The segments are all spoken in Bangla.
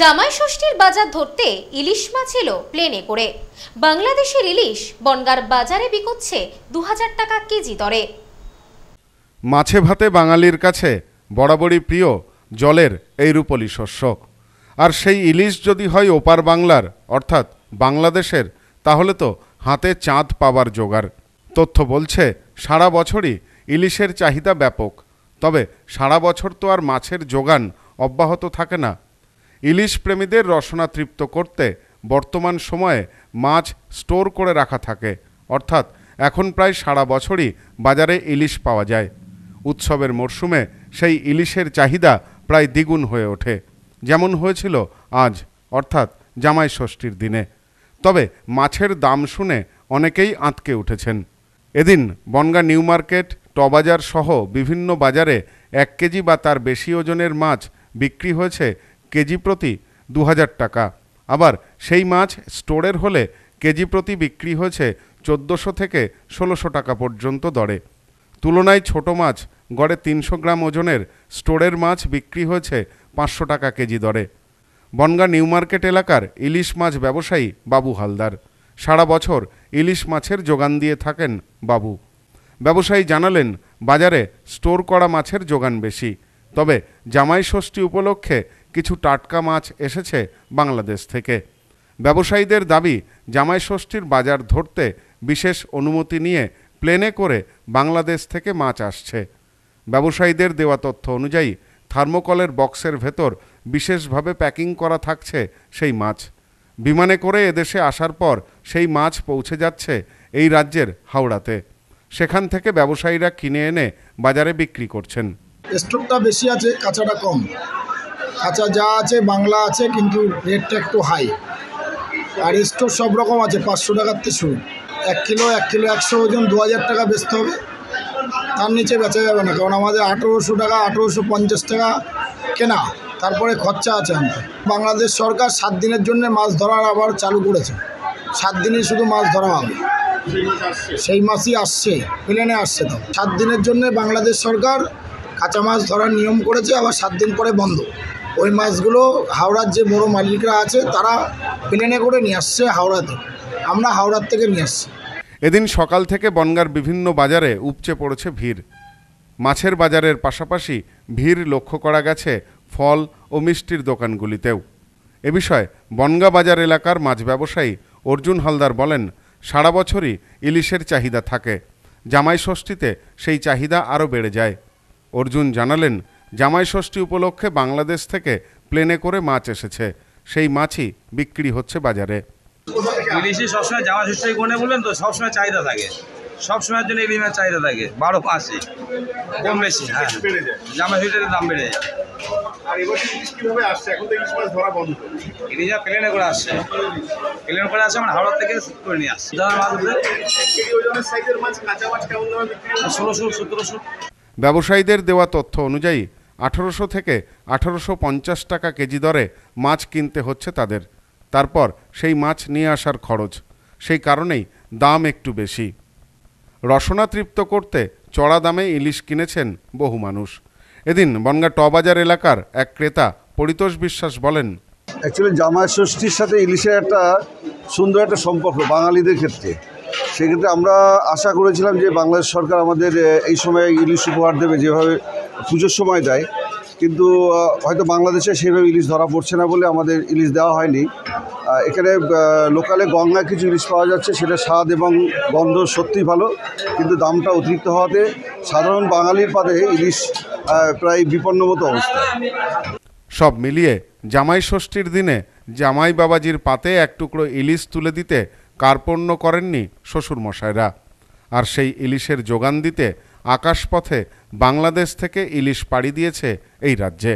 জামাই ষষ্ঠীর বাজার ধরতে ইলিশ মাছ এলো প্লেনে করে বাংলাদেশের ইলিশ বনগার বাজারে বিকোচ্ছে দু টাকা কেজি দরে মাছে ভাতে বাঙালির কাছে বরাবরই প্রিয় জলের এই রূপলি শস্য আর সেই ইলিশ যদি হয় ওপার বাংলার অর্থাৎ বাংলাদেশের তাহলে তো হাতে চাঁদ পাওয়ার জোগার তথ্য বলছে সারা বছরই ইলিশের চাহিদা ব্যাপক তবে সারা বছর তো আর মাছের যোগান অব্যাহত থাকে না ইলিশ প্রেমীদের রসনা তৃপ্ত করতে বর্তমান সময়ে মাছ স্টোর করে রাখা থাকে অর্থাৎ এখন প্রায় সারা বছরই বাজারে ইলিশ পাওয়া যায় উৎসবের মরশুমে সেই ইলিশের চাহিদা প্রায় দ্বিগুণ হয়ে ওঠে যেমন হয়েছিল আজ অর্থাৎ জামাই ষষ্ঠীর দিনে তবে মাছের দাম শুনে অনেকেই আঁতকে উঠেছেন এদিন বনগা নিউ মার্কেট টবাজার সহ বিভিন্ন বাজারে এক কেজি বা তার বেশি ওজনের মাছ বিক্রি হয়েছে কেজি প্রতি দু টাকা আবার সেই মাছ স্টোরের হলে কেজি প্রতি বিক্রি হয়েছে চোদ্দোশো থেকে ষোলোশো টাকা পর্যন্ত দরে তুলনায় ছোট মাছ গড়ে তিনশো গ্রাম ওজনের স্টোরের মাছ বিক্রি হয়েছে পাঁচশো টাকা কেজি দরে বনগা নিউ মার্কেট এলাকার ইলিশ মাছ ব্যবসায়ী বাবু হালদার সারা বছর ইলিশ মাছের যোগান দিয়ে থাকেন বাবু ব্যবসায়ী জানালেন বাজারে স্টোর করা মাছের যোগান বেশি তবে জামাই ষষ্ঠী উপলক্ষে কিছু টাটকা মাছ এসেছে বাংলাদেশ থেকে ব্যবসায়ীদের দাবি জামাই ষষ্ঠীর বাজার ধরতে বিশেষ অনুমতি নিয়ে প্লেনে করে বাংলাদেশ থেকে মাছ আসছে ব্যবসায়ীদের দেওয়া তথ্য অনুযায়ী থার্মোকলের বক্সের ভেতর বিশেষভাবে প্যাকিং করা থাকছে সেই মাছ বিমানে করে এদেশে আসার পর সেই মাছ পৌঁছে যাচ্ছে এই রাজ্যের হাওড়াতে সেখান থেকে ব্যবসায়ীরা কিনে এনে বাজারে বিক্রি করছেন স্টকটা বেশি আছে কাঁচাটা কম আচ্ছা যা আছে বাংলা আছে কিন্তু রেটটা একটু হাই আর স্টোর সব রকম আছে পাঁচশো টাকার থেকে শুরু এক কিলো এক কিলো একশো ওজন দু হাজার টাকা বেচতে হবে তার নিচে বেচা যাবে না কারণ আমাদের আঠেরোশো টাকা আঠেরোশো পঞ্চাশ টাকা কেনা তারপরে খরচা আছে আমাদের বাংলাদেশ সরকার সাত দিনের জন্য মাছ ধরার আবার চালু করেছে সাত দিনে শুধু মাছ ধরা হবে সেই মাছই আসছে প্লেনে আসছে তো সাত দিনের জন্য বাংলাদেশ সরকার কাঁচা মাছ ধরার নিয়ম করেছে আবার সাত দিন পরে বন্ধ ওই মাছগুলো হাওড়ার যে বড়ো মালিকরা আছে তারা প্লেনে করে নিয়ে আসছে হাওড়াতে আমরা হাওড়ার থেকে নিয়ে আসছি এদিন সকাল থেকে বনগার বিভিন্ন বাজারে উপচে পড়েছে ভিড় মাছের বাজারের পাশাপাশি ভিড় লক্ষ্য করা গেছে ফল ও মিষ্টির দোকানগুলিতেও এ বিষয়ে বনগা বাজার এলাকার মাছ ব্যবসায়ী অর্জুন হালদার বলেন সারা বছরই ইলিশের চাহিদা থাকে জামাই ষষ্ঠীতে সেই চাহিদা আরও বেড়ে যায় অর্জুন জানালেন জামাই ষষ্ঠী উপলক্ষে বাংলাদেশ থেকে প্লেনে করে মাছ এসেছে সেই মাছই বিক্রি হচ্ছে বাজারে ইলিশি সবসময় জামাই ষষ্ঠী কোনে বলেন তো সবসময় চাহিদা থাকে সবসময়ের জন্য ইলিশ মাছ চাহিদা থাকে বারো পাঁচই কম বেশি হ্যাঁ জামাই ষষ্ঠীর দাম বেড়ে যায় মানে ব্যবসায়ীদের দেওয়া তথ্য অনুযায়ী আঠারোশো থেকে আঠারোশো পঞ্চাশ টাকা কেজি দরে মাছ কিনতে হচ্ছে তাদের তারপর সেই মাছ নিয়ে আসার খরচ সেই কারণেই দাম একটু বেশি রসনা তৃপ্ত করতে চড়া দামে ইলিশ কিনেছেন বহু মানুষ এদিন বনগা টবাজার এলাকার এক ক্রেতা পরিতোষ বিশ্বাস বলেন অ্যাকচুয়ালি জামাই ষষ্ঠীর সাথে ইলিশের একটা সুন্দর একটা সম্পর্ক বাঙালিদের ক্ষেত্রে সেক্ষেত্রে আমরা আশা করেছিলাম যে বাংলাদেশ সরকার আমাদের এই সময় ইলিশ উপহার দেবে যেভাবে পুজোর সময় দেয় কিন্তু হয়তো বাংলাদেশে সেভাবে ইলিশ ধরা পড়ছে না বলে আমাদের ইলিশ দেওয়া হয়নি এখানে লোকালে গঙ্গা কিছু ইলিশ পাওয়া যাচ্ছে সেটা স্বাদ এবং গন্ধ সত্যিই ভালো কিন্তু দামটা অতিরিক্ত হওয়াতে সাধারণ বাঙালির পাতে ইলিশ প্রায় বিপন্ন মতো অবস্থা সব মিলিয়ে জামাই ষষ্ঠীর দিনে জামাই বাবাজির পাতে এক টুকরো ইলিশ তুলে দিতে কার্পণ্য করেননি শ্বশুরমশাইরা আর সেই ইলিশের যোগান দিতে আকাশপথে বাংলাদেশ থেকে ইলিশ পাড়ি দিয়েছে এই রাজ্যে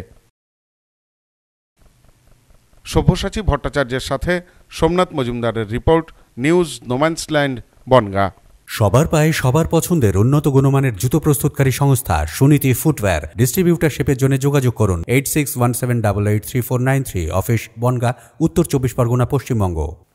সভ্যসাচী ভট্টাচার্যের সাথে সোমনাথ মজুমদারের রিপোর্ট নিউজ নোম্যান্সল্যান্ড বনগা সবার পায়ে সবার পছন্দের উন্নত গুণমানের জুতো প্রস্তুতকারী সংস্থা সুনীতি ফুটওয়্যার ডিস্ট্রিবিউটারশিপের জন্য যোগাযোগ করুন eight six one seven double eight three four nine three office Bangaon Uttar Chabbish Pargana Paschimbanga